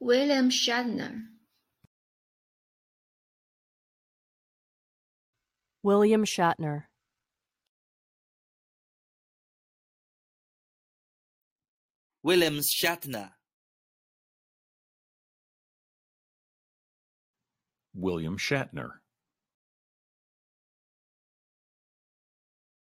William Shatner. William Shatner. William Shatner. William Shatner.